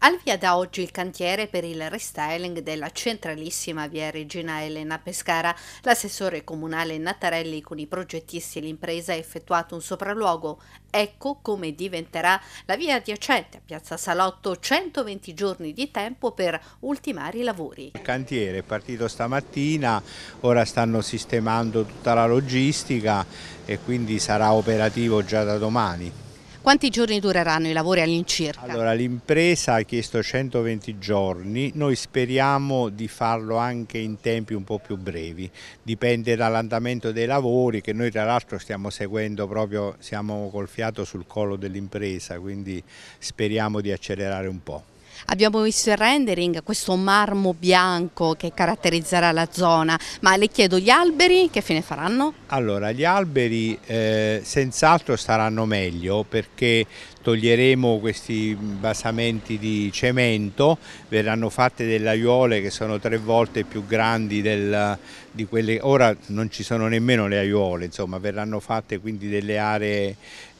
Al via da oggi il cantiere per il restyling della centralissima via Regina Elena Pescara. L'assessore comunale Nattarelli con i progettisti e l'impresa ha effettuato un sopralluogo. Ecco come diventerà la via adiacente a Piazza Salotto 120 giorni di tempo per ultimare i lavori. Il cantiere è partito stamattina, ora stanno sistemando tutta la logistica e quindi sarà operativo già da domani. Quanti giorni dureranno i lavori all'incirca? Allora, l'impresa ha chiesto 120 giorni, noi speriamo di farlo anche in tempi un po' più brevi, dipende dall'andamento dei lavori che noi tra l'altro stiamo seguendo proprio, siamo col fiato sul collo dell'impresa, quindi speriamo di accelerare un po'. Abbiamo visto il rendering, questo marmo bianco che caratterizzerà la zona, ma le chiedo gli alberi che fine faranno? Allora, gli alberi eh, senz'altro staranno meglio perché toglieremo questi basamenti di cemento, verranno fatte delle aiuole che sono tre volte più grandi del, di quelle, ora non ci sono nemmeno le aiuole, insomma verranno fatte quindi delle aree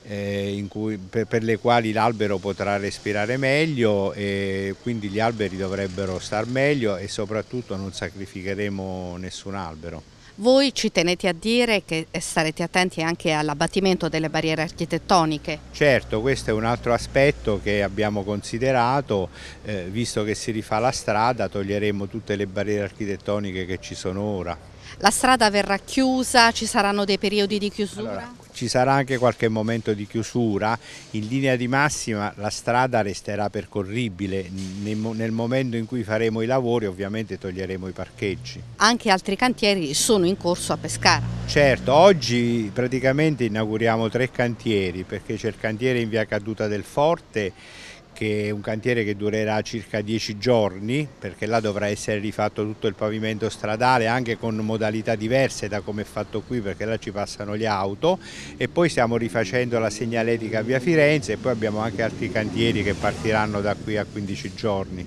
eh, cui, per, per, le quali l'albero potrà respirare meglio e quindi gli alberi dovrebbero star meglio e soprattutto non sacrificheremo nessun albero. Voi ci tenete a dire che starete attenti anche all'abbattimento delle barriere architettoniche? Certo, questo è un altro aspetto che abbiamo considerato, eh, visto che si rifà la strada toglieremo tutte le barriere architettoniche che ci sono ora. La strada verrà chiusa, ci saranno dei periodi di chiusura? Allora, ci sarà anche qualche momento di chiusura, in linea di massima la strada resterà percorribile, nel momento in cui faremo i lavori ovviamente toglieremo i parcheggi. Anche altri cantieri sono in corso a Pescara. Certo, oggi praticamente inauguriamo tre cantieri perché c'è il cantiere in via Caduta del Forte che è un cantiere che durerà circa 10 giorni perché là dovrà essere rifatto tutto il pavimento stradale anche con modalità diverse da come è fatto qui perché là ci passano le auto e poi stiamo rifacendo la segnaletica via Firenze e poi abbiamo anche altri cantieri che partiranno da qui a 15 giorni.